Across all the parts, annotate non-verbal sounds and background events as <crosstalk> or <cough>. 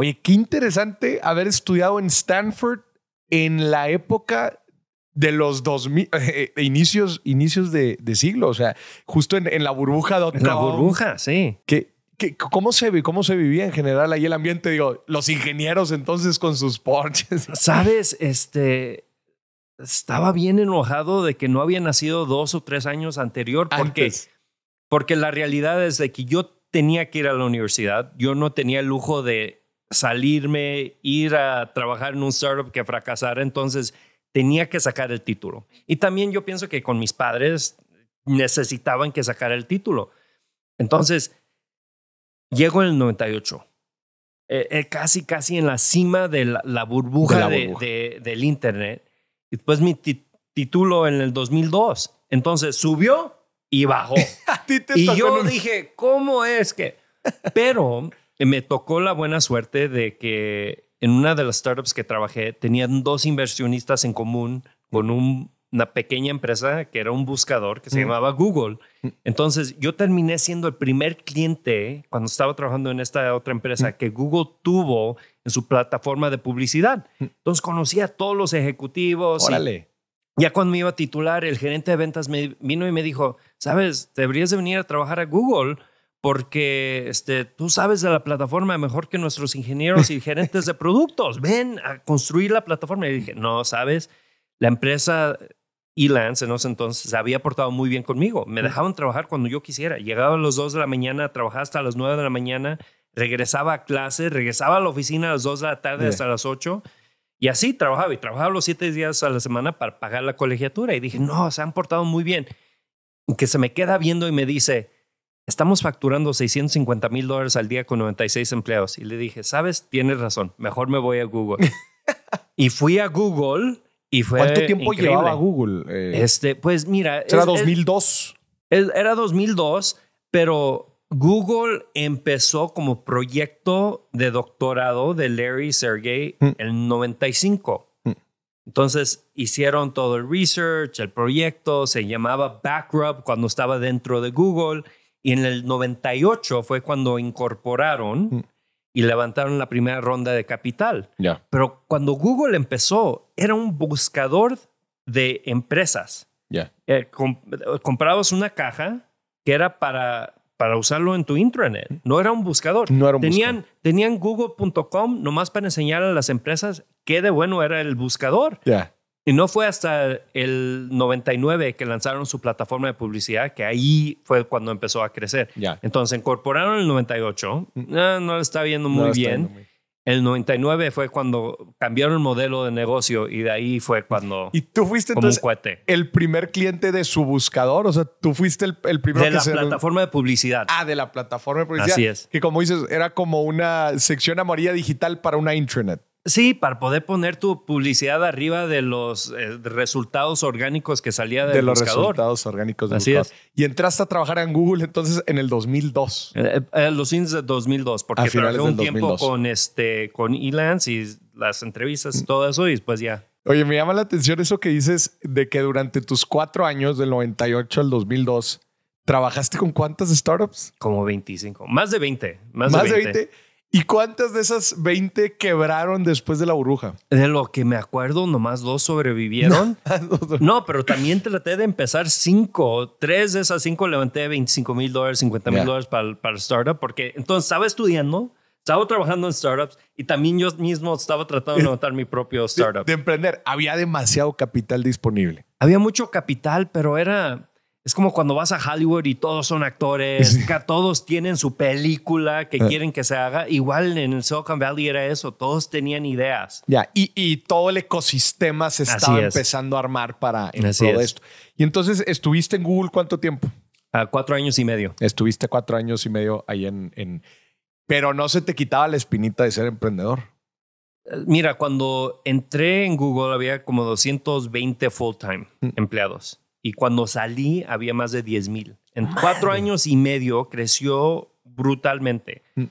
Oye, qué interesante haber estudiado en Stanford en la época de los dos <laughs> eh, eh, inicios, inicios de, siglo, o sea, justo en, la burbuja de la burbuja, sí. Que, ¿Cómo, se, ¿Cómo se vivía en general ahí el ambiente? Digo, los ingenieros entonces con sus porches. <laughs> Sabes, este, estaba bien enojado de que no había nacido dos o tres años anterior porque, porque la realidad es de que yo tenía que ir a la universidad, yo no tenía el lujo de salirme, ir a trabajar en un startup que fracasara, entonces tenía que sacar el título. Y también yo pienso que con mis padres necesitaban que sacara el título. Entonces, llego en el 98, eh, eh, casi, casi en la cima de la, burbuja, de del Internet. Y después mi título en el 2002. Entonces, subió y bajó. <laughs> y yo no dije, ¿cómo es que? Pero eh, me tocó la buena suerte de que en una de las startups que trabajé tenían dos inversionistas en común con una pequeña empresa que era un buscador que se llamaba Google. Mm. Entonces yo terminé siendo el primer cliente cuando estaba trabajando en esta otra empresa mm. que Google tuvo en su plataforma de publicidad. Mm. Entonces conocí a todos los ejecutivos. Órale. ya cuando me iba a titular, el gerente de ventas me vino y me dijo, sabes, deberías de venir a trabajar a Google porque este, tú sabes de la plataforma mejor que nuestros ingenieros y gerentes de productos. Ven a construir la plataforma. Y dije, no, sabes, la empresa eh, Elance en ese entonces había portado muy bien conmigo. Me dejaban trabajar cuando yo quisiera. Llegaba a las 2 de la mañana, trabajaba hasta las 9 de la mañana, regresaba a clase, regresaba a la oficina a las 2 de la tarde hasta las 8. Y así trabajaba y trabajaba los siete días a la semana para pagar la colegiatura. Y dije, no, se han portado muy bien. Que se me queda viendo y me dice, estamos facturando 650 mil dólares al día con 96 empleados. Y le dije, sabes, tienes razón, mejor me voy a Google. <laughs> y fui a Google y fue ¿Cuánto tiempo llevaba Google? Eh, este, pues mira... Era 2002. era 2002, pero Google empezó como proyecto de doctorado de Larry Sergey mm. en 95. Mm. Entonces hicieron todo el research, el proyecto, se llamaba Backrub cuando estaba dentro de Google y en el 98 fue cuando incorporaron mm. y levantaron la primera ronda de capital. Pero cuando Google empezó, era un buscador de empresas. Ya. Eh, comprabas una caja que era para, para usarlo en tu intranet. Mm. No era un buscador. No era un tenían, Tenían google.com nomás para enseñar a las empresas qué de bueno era el buscador. Y no fue hasta el 99 que lanzaron su plataforma de publicidad, que ahí fue cuando empezó a crecer. Entonces incorporaron el 98, no, eh, no lo está viendo muy bien. El 99 fue cuando cambiaron el modelo de negocio y de ahí fue cuando... Y tú fuiste entonces el primer cliente de su buscador, o sea, tú fuiste el, primer. primero... De la plataforma de publicidad. Ah, de la plataforma de publicidad. Así es. Que como dices, era como una sección amarilla digital para una intranet. Sí, para poder poner tu publicidad arriba de los eh, resultados orgánicos que salía del de los resultados orgánicos Así Es. Y entraste a trabajar en Google entonces en el 2002. Eh, eh, los inicios de 2002, porque trabajé un tiempo con este con Elance y las entrevistas y todo eso y después ya. Oye, me llama la atención eso que dices de que durante tus cuatro años del 98 al 2002 trabajaste con cuántas startups? Como 25, más de 20, más, de 20. De 20? ¿Y cuántas de esas 20 quebraron después de la burbuja? De lo que me acuerdo, nomás dos sobrevivieron. <laughs> Ah, no, pero también traté de empezar cinco. Tres de esas cinco levanté 25 mil dólares, 50 mil dólares para, el startup, porque entonces estaba estudiando, estaba trabajando en startups y también yo mismo estaba tratando de levantar mi propio startup. de emprender. Había demasiado capital disponible. Había mucho capital, pero era es como cuando vas a Hollywood y todos son actores, todos tienen su película que eh. quieren que se haga. Igual en el Silicon Valley era eso, todos tenían ideas. Ya, y, todo el ecosistema se estaba empezando a armar para todo esto. Y entonces, ¿estuviste en Google cuánto tiempo? cuatro años y medio. Estuviste cuatro años y medio ahí en, en... Pero no se te quitaba la espinita de ser emprendedor. Eh, mira, cuando entré en Google había como 220 full-time mm. empleados y cuando salí había más de 10.000. mil. En ah, cuatro años y medio creció brutalmente. Mm.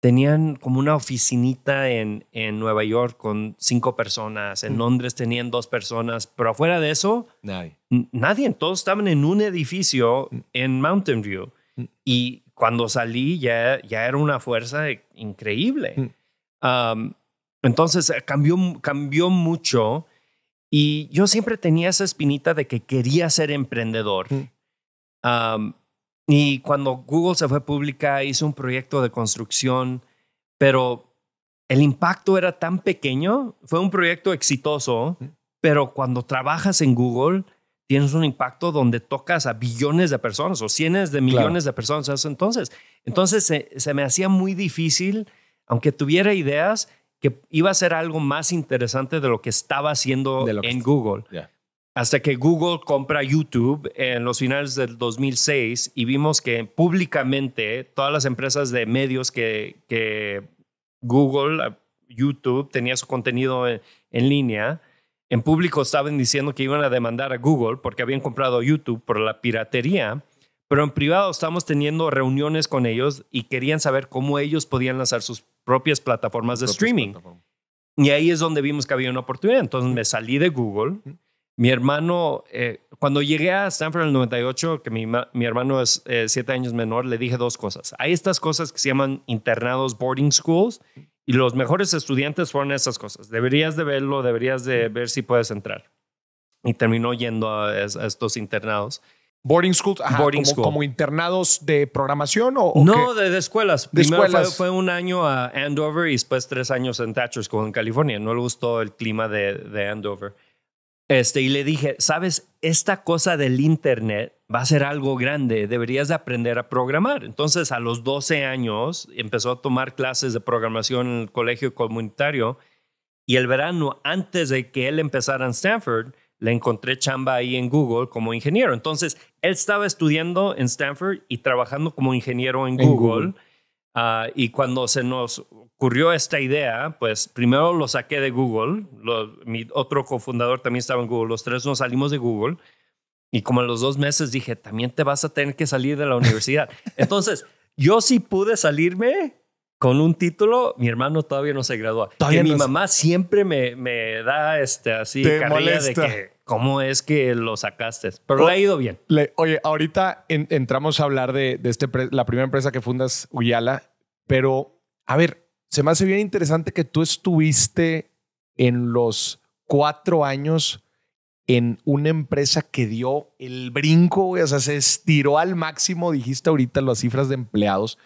Tenían como una oficinita en, en Nueva York con cinco personas, en mm. Londres tenían dos personas, pero afuera de eso, nadie. nadie. Todos estaban en un edificio mm. en Mountain View. Y cuando salí ya, ya era una fuerza e-, increíble. entonces eh, cambió, cambió mucho y yo siempre tenía esa espinita de que quería ser emprendedor. y cuando Google se fue pública, hice un proyecto de construcción, pero el impacto era tan pequeño. Fue un proyecto exitoso, pero cuando trabajas en Google, tienes un impacto donde tocas a billones de personas o cientos de millones de personas. Entonces, entonces se me hacía muy difícil, aunque tuviera ideas, que iba a ser algo más interesante de lo que estaba haciendo en Google. Hasta que Google compra YouTube en los finales del 2006 y vimos que públicamente todas las empresas de medios que, Google, YouTube tenía su contenido en, en línea, en público estaban diciendo que iban a demandar a Google porque habían comprado YouTube por la piratería, pero en privado estamos teniendo reuniones con ellos y querían saber cómo ellos podían lanzar sus propias plataformas de streaming. Y ahí es donde vimos que había una oportunidad. Entonces me salí de Google. Mi hermano, eh, cuando llegué a Stanford en el 98, que mi, mi hermano es eh, siete años menor, le dije dos cosas. Hay estas cosas que se llaman internados boarding schools y los mejores estudiantes fueron esas cosas. Deberías de verlo, deberías de ver si puedes entrar. Y terminó yendo a estos internados. Boarding school. como, internados de programación o, no de, escuelas. Primero Fue, un año a Andover y después tres años en Thatcher School en California. No le gustó el clima de, Andover. Este, y le dije, sabes, esta cosa del internet va a ser algo grande, deberías aprender a programar. Entonces, a los 12 años, empezó a tomar clases de programación en el colegio comunitario y el verano, antes de que él empezara en Stanford, le encontré chamba ahí en Google como ingeniero. Entonces, él estaba estudiando en Stanford y trabajando como ingeniero en, Google. Ah, y cuando se nos ocurrió esta idea, pues primero lo saqué de Google. mi otro cofundador también estaba en Google. Los tres nos salimos de Google. Y como a los dos meses dije, también te vas a tener que salir de la universidad. <laughs> Entonces, yo sí pude salirme con un título, mi hermano todavía no se gradúa. y mi mamá siempre me, da este, así de que cómo es que lo sacaste. Pero ha ido bien. oye, ahorita entramos a hablar de, de este la primera empresa que fundas, Uyala, pero a ver, se me hace bien interesante que tú estuviste en los cuatro años en una empresa que dio el brinco, o sea, se estiró al máximo, dijiste ahorita las cifras de empleados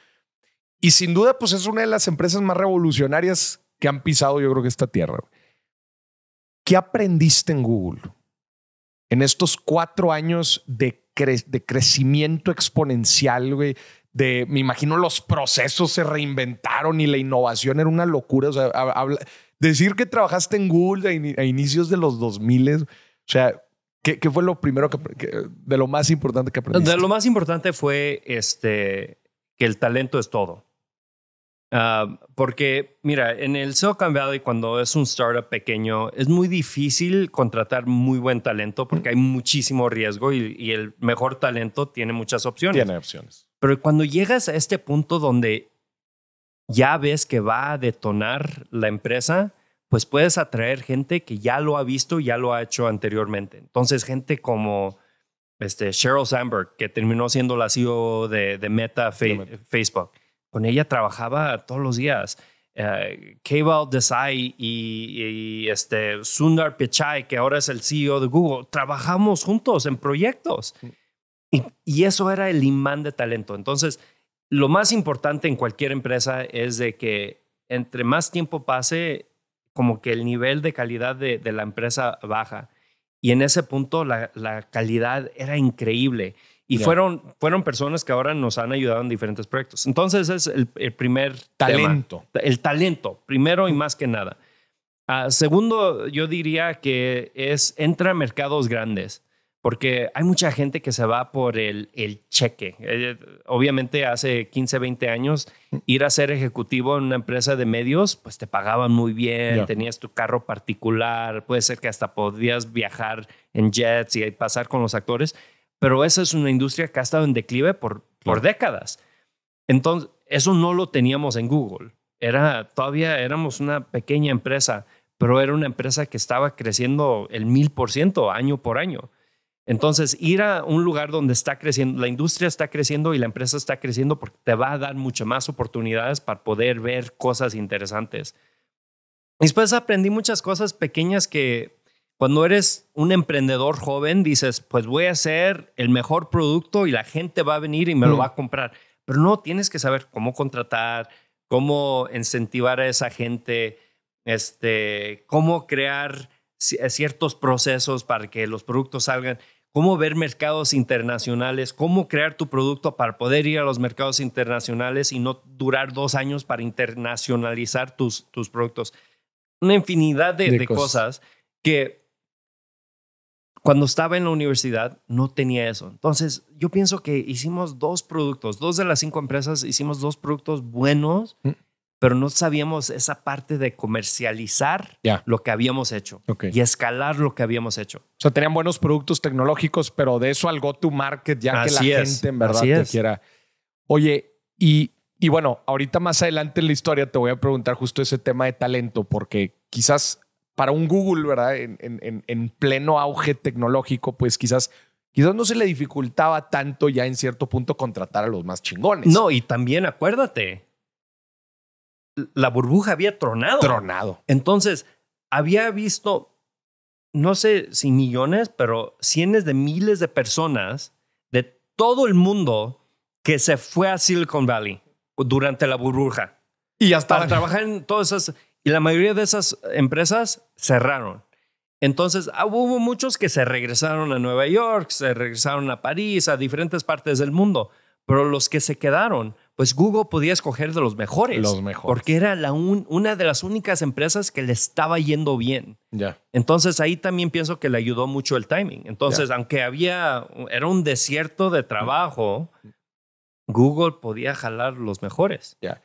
y sin duda, pues es una de las empresas más revolucionarias que han pisado, yo creo que esta tierra. ¿Qué aprendiste en Google en estos cuatro años de, crecimiento exponencial, güey? De, me imagino los procesos se reinventaron y la innovación era una locura. O sea, decir que trabajaste en Google a, inicios de los 2000, o sea, ¿Qué, fue lo primero que, de lo más importante que aprendiste? De lo más importante fue este, que el talento es todo. Ah, porque, mira, en el cambiado y cuando es un startup pequeño, es muy difícil contratar muy buen talento porque hay muchísimo riesgo y, el mejor talento tiene muchas opciones. Tiene opciones. Pero cuando llegas a este punto donde ya ves que va a detonar la empresa, pues puedes atraer gente que ya lo ha visto, y ya lo ha hecho anteriormente. Entonces, gente como este, Sheryl Sandberg, que terminó siendo la CEO de, Meta. Facebook con ella trabajaba todos los días. Cable eh, Desai y, este Sundar Pichai, que ahora es el CEO de Google, trabajamos juntos en proyectos. Y, eso era el imán de talento. Entonces, lo más importante en cualquier empresa es de que entre más tiempo pase, como que el nivel de calidad de, la empresa baja. Y en ese punto la, la calidad era increíble. Y fueron, fueron personas que ahora nos han ayudado en diferentes proyectos. Entonces es el, primer talento. el talento, primero y más que nada. Ah, segundo, yo diría que es entra a mercados grandes, porque hay mucha gente que se va por el, el cheque. Eh, eh, obviamente hace 15, 20 años, ir a ser ejecutivo en una empresa de medios, pues te pagaban muy bien, tenías tu carro particular, puede ser que hasta podías viajar en jets y pasar con los actores pero esa es una industria que ha estado en declive por, por décadas. Entonces, eso no lo teníamos en Google. Era, todavía éramos una pequeña empresa, pero era una empresa que estaba creciendo el mil por ciento año por año. Entonces, ir a un lugar donde está creciendo, la industria está creciendo y la empresa está creciendo porque te va a dar muchas más oportunidades para poder ver cosas interesantes. Después aprendí muchas cosas pequeñas que cuando eres un emprendedor joven, dices, pues voy a hacer el mejor producto y la gente va a venir y me lo mm. va a comprar. Pero no, tienes que saber cómo contratar, cómo incentivar a esa gente, este, cómo crear ciertos procesos para que los productos salgan, cómo ver mercados internacionales, cómo crear tu producto para poder ir a los mercados internacionales y no durar dos años para internacionalizar tus, tus productos. Una infinidad de, de, cosas que cuando estaba en la universidad no tenía eso. Entonces yo pienso que hicimos dos productos, dos de las cinco empresas hicimos dos productos buenos, mm. pero no sabíamos esa parte de comercializar lo que habíamos hecho y escalar lo que habíamos hecho. O sea, tenían buenos productos tecnológicos, pero de eso al go-to-market, ya que la gente en verdad te quiera. Oye, y, y bueno, ahorita más adelante en la historia te voy a preguntar justo ese tema de talento, porque quizás para un Google, ¿verdad? En, pleno auge tecnológico, pues quizás, quizás no se le dificultaba tanto ya en cierto punto contratar a los más chingones. No, y también acuérdate, la burbuja había tronado. Tronado. Entonces, había visto, no sé si millones, pero cientos de miles de personas de todo el mundo que se fue a Silicon Valley durante la burbuja. Y hasta para trabajar en todas esas y la mayoría de esas empresas cerraron. Entonces ah, hubo muchos que se regresaron a Nueva York, se regresaron a París, a diferentes partes del mundo, pero los que se quedaron, pues Google podía escoger de los mejores. Los mejores. Porque era una de las únicas empresas que le estaba yendo bien. Ya. Entonces ahí también pienso que le ayudó mucho el timing. Entonces, aunque había, era un desierto de trabajo, Google podía jalar los mejores. Ya.